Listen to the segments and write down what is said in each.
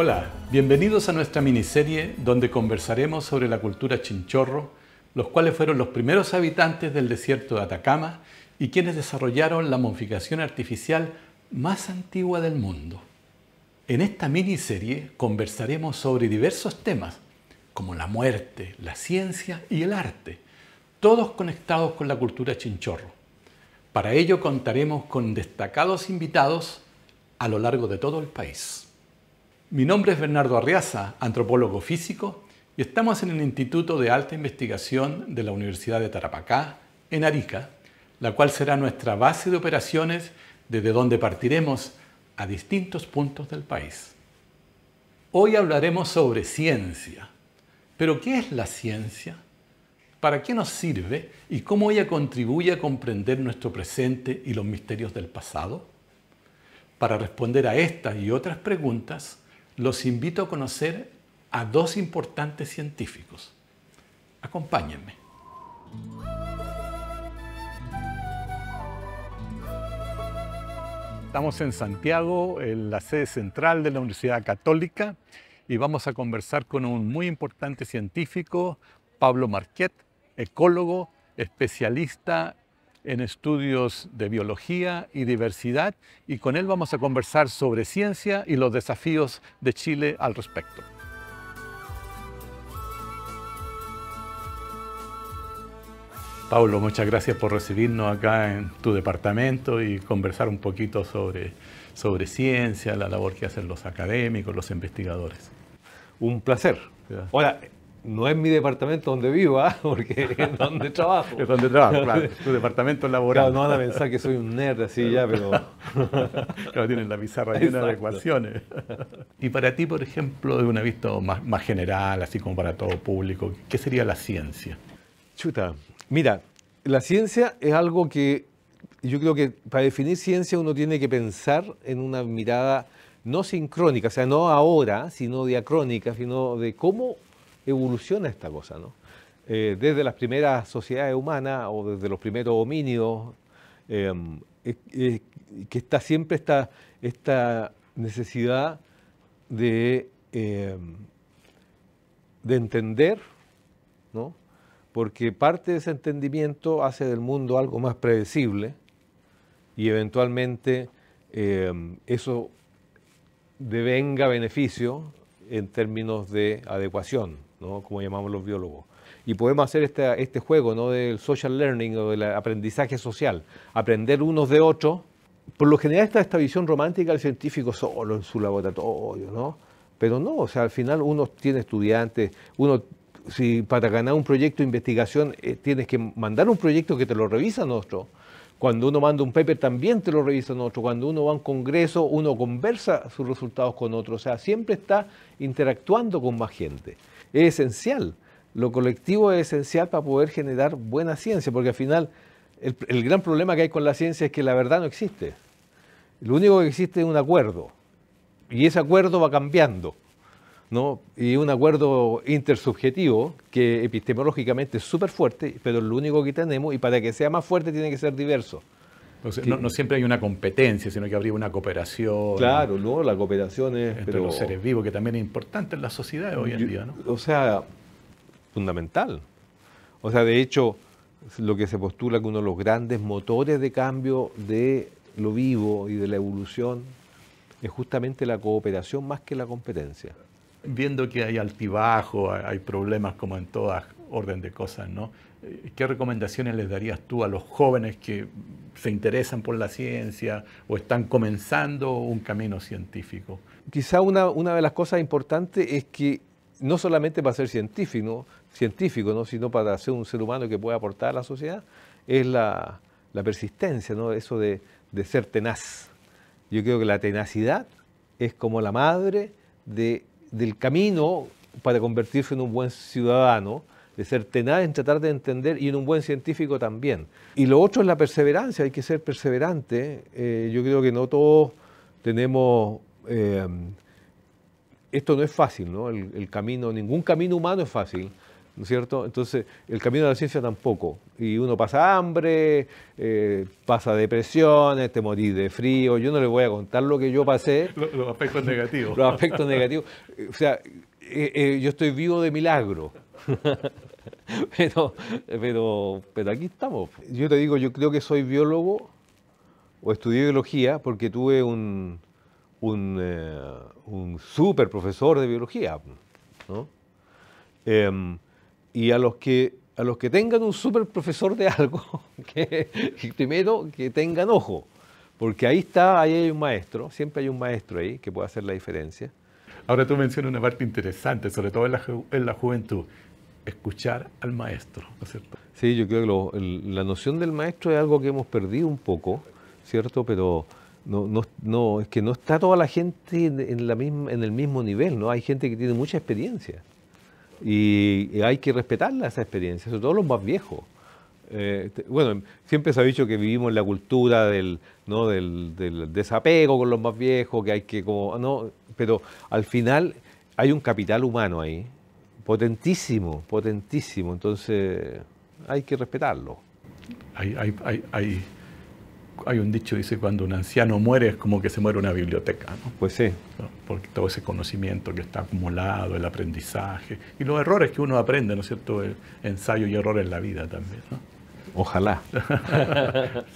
Hola, bienvenidos a nuestra miniserie donde conversaremos sobre la cultura chinchorro, los cuales fueron los primeros habitantes del desierto de Atacama y quienes desarrollaron la modificación artificial más antigua del mundo. En esta miniserie conversaremos sobre diversos temas, como la muerte, la ciencia y el arte, todos conectados con la cultura chinchorro. Para ello contaremos con destacados invitados a lo largo de todo el país. Mi nombre es Bernardo Arriaza, antropólogo físico, y estamos en el Instituto de Alta Investigación de la Universidad de Tarapacá, en Arica, la cual será nuestra base de operaciones desde donde partiremos a distintos puntos del país. Hoy hablaremos sobre ciencia. Pero ¿qué es la ciencia? ¿Para qué nos sirve y cómo ella contribuye a comprender nuestro presente y los misterios del pasado? Para responder a estas y otras preguntas, los invito a conocer a dos importantes científicos. Acompáñenme. Estamos en Santiago, en la sede central de la Universidad Católica, y vamos a conversar con un muy importante científico, Pablo Marquet, ecólogo, especialista en estudios de biología y diversidad y con él vamos a conversar sobre ciencia y los desafíos de Chile al respecto. Pablo, muchas gracias por recibirnos acá en tu departamento y conversar un poquito sobre, sobre ciencia, la labor que hacen los académicos, los investigadores. Un placer no es mi departamento donde viva, ¿ah? porque es donde trabajo. es donde trabajo, claro. Tu departamento laboral. no van a pensar que soy un nerd así ya, pero. claro, tienen la pizarra llena de ecuaciones. y para ti, por ejemplo, de una vista más, más general, así como para todo público, ¿qué sería la ciencia? Chuta, mira, la ciencia es algo que yo creo que para definir ciencia uno tiene que pensar en una mirada no sincrónica, o sea, no ahora, sino diacrónica, sino de cómo evoluciona esta cosa, ¿no? Eh, desde las primeras sociedades humanas o desde los primeros homínidos, em, que está siempre esta, esta necesidad de, em, de entender, ¿no? porque parte de ese entendimiento hace del mundo algo más predecible y eventualmente em, eso devenga beneficio en términos de adecuación como llamamos los biólogos. Y podemos hacer este, juego del social learning o del aprendizaje social, aprender unos de otros. Por lo general está esta visión romántica del científico solo en su laboratorio, ¿no? Pero no, o sea, al final uno tiene estudiantes, uno si para ganar un proyecto de investigación eh, tienes que mandar un proyecto que te lo revisan otro. Cuando uno manda un paper también te lo revisan otro. Cuando uno va a un congreso, uno conversa sus resultados con otros O sea, siempre está interactuando con más gente es esencial. Lo colectivo es esencial para poder generar buena ciencia, porque al final el, gran problema que hay con la ciencia es que la verdad no existe. Lo único que existe es un acuerdo, y ese acuerdo va cambiando. Y un acuerdo intersubjetivo que epistemológicamente es súper fuerte, pero es lo único que tenemos y para que sea más fuerte tiene que ser diverso no, siempre hay una competencia, sino que habría una cooperación. Claro, no, la cooperación es. Entre pero, los seres vivos, que también es importante en la sociedad hoy en día, ¿no? O sea, fundamental. O sea, de hecho, lo que se postula que uno de los grandes motores de cambio de lo vivo y de la evolución es justamente la cooperación más que la competencia. Viendo que hay altibajos, hay problemas como en todas orden de cosas, ¿no? Eh, ¿Qué recomendaciones les darías tú a los jóvenes que se interesan por la ciencia o están comenzando un camino científico? Quizá una, una de las cosas importantes es que no solamente para ser científico, científico ¿no? sino para ser un ser humano que pueda aportar a la sociedad, es la, la persistencia, ¿no? eso de, de ser tenaz. Yo creo que la tenacidad es como la madre de, del camino para convertirse en un buen ciudadano de ser tenaz en tratar de entender y en un buen científico también. Y lo otro es la perseverancia, hay que ser perseverante. Eh, yo creo que no todos tenemos... Eh, esto no es fácil, ¿no? El, camino, ningún camino humano es fácil, ¿no es cierto? Entonces, el camino de la ciencia tampoco. Y uno pasa hambre, eh, pasa depresiones, te morís de frío. Yo no le voy a contar lo que yo pasé. los, aspectos negativos. los aspectos negativos. O sea, yo estoy vivo de milagro. pero, pero, pero aquí estamos. Yo te digo, yo creo que soy biólogo o estudié biología porque tuve un, un, eh, super profesor de biología. Em, y a los que a los que tengan un super profesor de algo, primero que tengan ojo, porque ahí está, ahí hay un maestro, siempre hay un maestro ahí que puede hacer la diferencia. Ahora tú mencionas una parte interesante, sobre todo en la, en la juventud escuchar al maestro, Sí, yo creo que la noción del maestro es algo que hemos perdido un poco, ¿cierto? Pero no, no, no es que no está toda la gente en, la misma, en el mismo nivel, ¿no? Hay gente que tiene mucha experiencia y, hay que respetarla esa experiencia, sobre todo los más viejos. Eh, bueno, siempre se ha dicho que vivimos en la cultura del, ¿no? del, desapego con los más viejos, que hay que como, no, pero al final hay un capital humano ahí potentísimo, potentísimo. Entonces hay que respetarlo. Hay, un dicho, dice, cuando un anciano muere es como que se muere una biblioteca. ¿no? Pues sí. Porque todo ese conocimiento que está acumulado, el aprendizaje y los errores que uno aprende, ¿no es cierto? El ensayo y error en la vida también. Ojalá.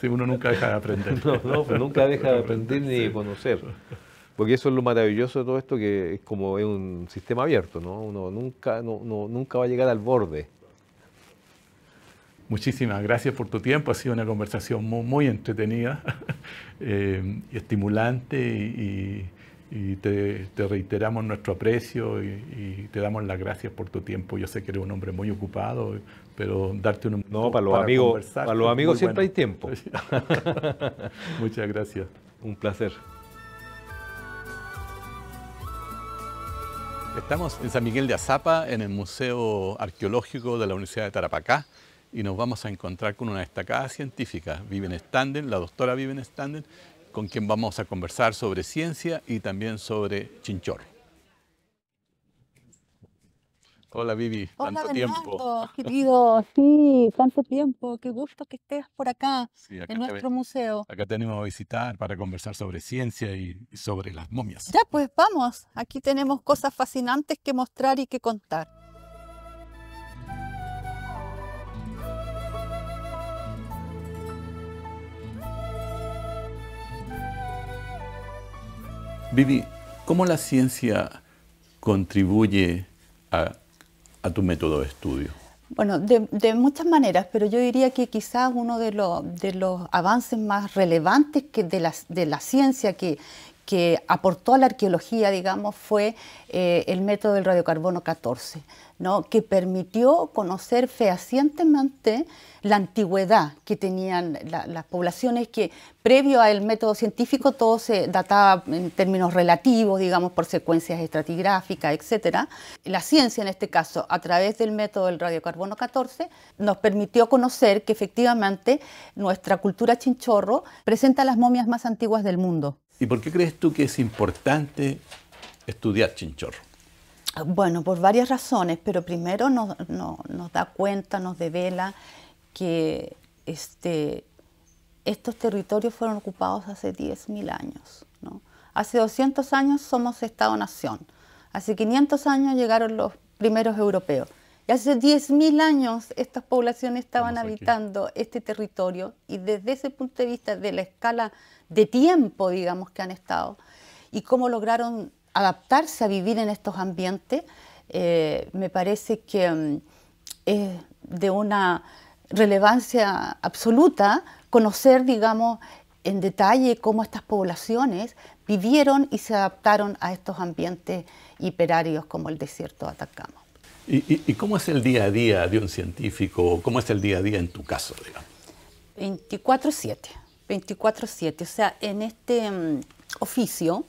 si uno nunca deja de aprender. No, no, pues nunca deja de aprender ni de conocer porque eso es lo maravilloso de todo esto, que es como es un sistema abierto, ¿no? Uno nunca, no, nunca va a llegar al borde. Muchísimas gracias por tu tiempo, ha sido una conversación muy, entretenida y eh, estimulante y, te, reiteramos nuestro aprecio y, te damos las gracias por tu tiempo. Yo sé que eres un hombre muy ocupado, pero darte un no para los amigos, para los amigos siempre hay tiempo. Muchas gracias. Un placer. Estamos en San Miguel de Azapa, en el Museo Arqueológico de la Universidad de Tarapacá, y nos vamos a encontrar con una destacada científica, Viven Standen, la doctora Vivian Standen, con quien vamos a conversar sobre ciencia y también sobre chinchorro. Hola Vivi, Hola, tanto tiempo. Querido, sí, tanto tiempo, qué gusto que estés por acá, en nuestro museo. Acá tenemos a visitar para conversar sobre ciencia y, y sobre las momias. Ya, pues vamos, aquí tenemos cosas fascinantes que mostrar y que contar. Vivi, ¿cómo la ciencia contribuye a a tu método de estudio? Bueno, de, muchas maneras, pero yo diría que quizás uno de los, de los avances más relevantes que de, de la ciencia que, que aportó a la arqueología, digamos, fue eh, el método del radiocarbono 14, que permitió conocer fehacientemente la antigüedad que tenían las poblaciones que previo al método científico todo se databa en términos relativos, digamos, por secuencias estratigráficas, etc. La ciencia, en este caso, a través del método del radiocarbono 14, nos permitió conocer que efectivamente nuestra cultura chinchorro presenta las momias más antiguas del mundo. ¿Y por qué crees tú que es importante estudiar chinchorro? Bueno, por varias razones, pero primero nos, da cuenta, nos devela que este, estos territorios fueron ocupados hace 10.000 años. Hace 200 años somos Estado-Nación, hace 500 años llegaron los primeros europeos hace 10.000 años estas poblaciones estaban habitando este territorio y desde ese punto de vista de la escala de tiempo, digamos, que han estado y cómo lograron adaptarse a vivir en estos ambientes, eh, me parece que mm, es de una relevancia absoluta conocer, digamos, en detalle cómo estas poblaciones vivieron y se adaptaron a estos ambientes hiperarios como el desierto de Atacama. ¿Y, y, cómo es el día a día de un científico? ¿Cómo es el día a día en tu caso? 24-7, 24-7. O sea, en este mm, oficio,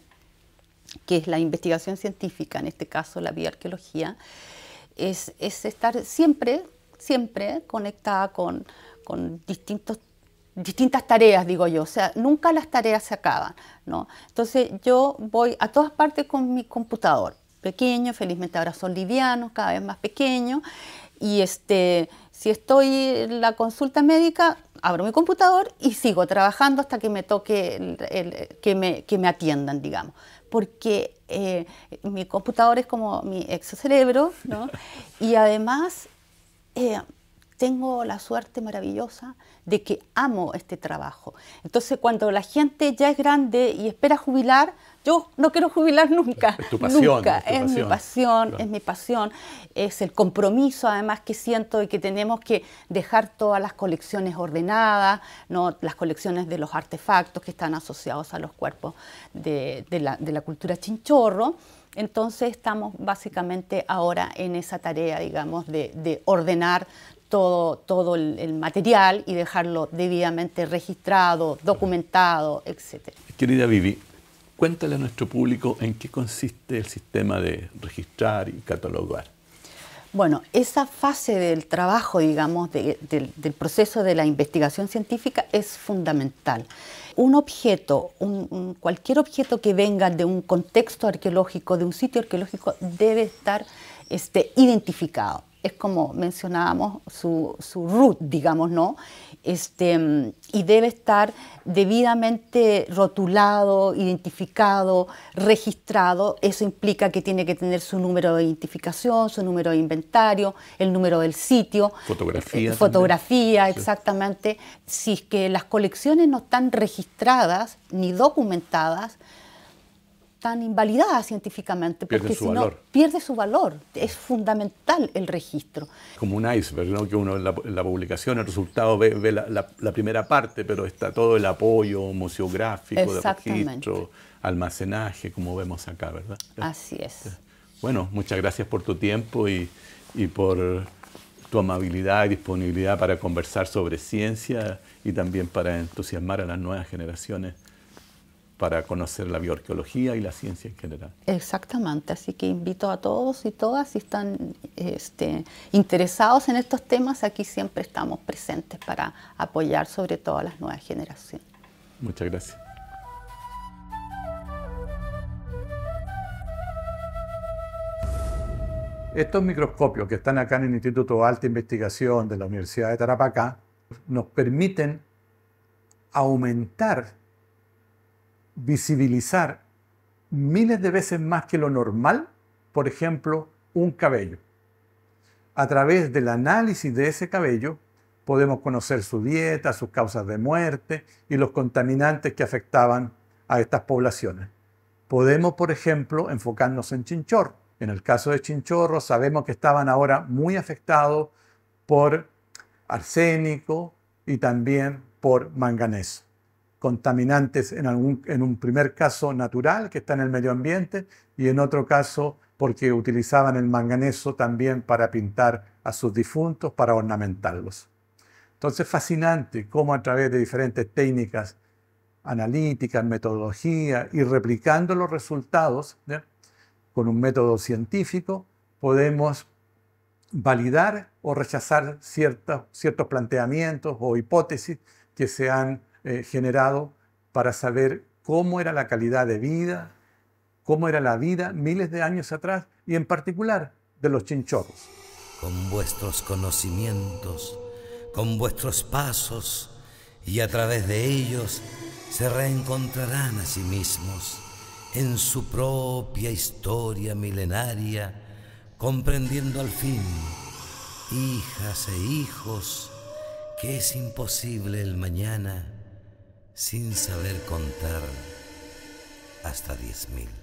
que es la investigación científica, en este caso la bioarqueología, es, estar siempre, siempre conectada con, distintos distintas tareas, digo yo, o sea, nunca las tareas se acaban, ¿no? Entonces yo voy a todas partes con mi computador, pequeños, felizmente ahora son livianos, cada vez más pequeños. Y este, si estoy en la consulta médica, abro mi computador y sigo trabajando hasta que me toque, que, me, atiendan, digamos. Porque eh, mi computador es como mi exocerebro, ¿no? Y además eh, tengo la suerte maravillosa de que amo este trabajo. Entonces, cuando la gente ya es grande y espera jubilar, yo no quiero jubilar nunca. Es tu pasión. Es, mi pasión, es mi pasión. Es el compromiso además que siento y que tenemos que dejar todas las colecciones ordenadas, ¿no? las colecciones de los artefactos que están asociados a los cuerpos de, la, cultura chinchorro. Entonces estamos básicamente ahora en esa tarea, digamos, de, ordenar todo, todo el, el, material y dejarlo debidamente registrado, documentado, etc. Querida Vivi, Cuéntale a nuestro público en qué consiste el sistema de registrar y catalogar. Bueno, esa fase del trabajo, digamos, del proceso de la investigación científica es fundamental. Un objeto, cualquier objeto que venga de un contexto arqueológico, de un sitio arqueológico, debe estar este, identificado es como mencionábamos, su, su root, digamos, ¿no? Este, y debe estar debidamente rotulado, identificado, registrado. Eso implica que tiene que tener su número de identificación, su número de inventario, el número del sitio. Eh, fotografía. fotografía, exactamente. Si es que las colecciones no están registradas ni documentadas, están invalidadas científicamente. Porque su si valor. No, pierde su valor. Es fundamental el registro. Como un iceberg, ¿no? que uno en la, publicación, el resultado, ve, la, primera parte, pero está todo el apoyo museográfico, de registro, almacenaje, como vemos acá, ¿verdad? Así es. Eh, bueno, muchas gracias por tu tiempo y, y por tu amabilidad y disponibilidad para conversar sobre ciencia y también para entusiasmar a las nuevas generaciones para conocer la bioarqueología y la ciencia en general. Exactamente, así que invito a todos y todas, si están este, interesados en estos temas, aquí siempre estamos presentes para apoyar sobre todo a las nuevas generaciones. Muchas gracias. Estos microscopios que están acá en el Instituto de Alta Investigación de la Universidad de Tarapacá nos permiten aumentar visibilizar miles de veces más que lo normal, por ejemplo, un cabello. A través del análisis de ese cabello podemos conocer su dieta, sus causas de muerte y los contaminantes que afectaban a estas poblaciones. Podemos, por ejemplo, enfocarnos en Chinchorro. En el caso de Chinchorro sabemos que estaban ahora muy afectados por arsénico y también por manganeso contaminantes en, algún, en un primer caso natural que está en el medio ambiente y en otro caso porque utilizaban el manganeso también para pintar a sus difuntos, para ornamentarlos. Entonces, fascinante cómo a través de diferentes técnicas analíticas, metodología y replicando los resultados con un método científico, podemos validar o rechazar ciertos, ciertos planteamientos o hipótesis que se han eh, generado para saber cómo era la calidad de vida, cómo era la vida miles de años atrás y en particular de los chinchorros. Con vuestros conocimientos, con vuestros pasos y a través de ellos se reencontrarán a sí mismos en su propia historia milenaria, comprendiendo al fin, hijas e hijos, que es imposible el mañana sin saber contar hasta diez mil.